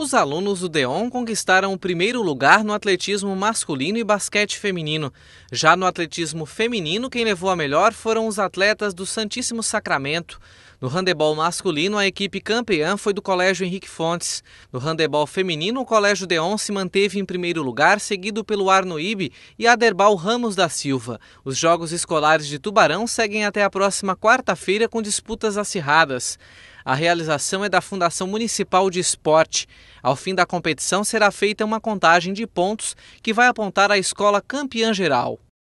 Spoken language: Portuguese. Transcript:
Os alunos do DEON conquistaram o primeiro lugar no atletismo masculino e basquete feminino. Já no atletismo feminino, quem levou a melhor foram os atletas do Santíssimo Sacramento. No handebol masculino, a equipe campeã foi do Colégio Henrique Fontes. No handebol feminino, o Colégio DEON se manteve em primeiro lugar, seguido pelo Arnoíbe e Aderbal Ramos da Silva. Os Jogos Escolares de Tubarão seguem até a próxima quarta-feira com disputas acirradas. A realização é da Fundação Municipal de Esporte. Ao fim da competição será feita uma contagem de pontos que vai apontar a escola campeã geral.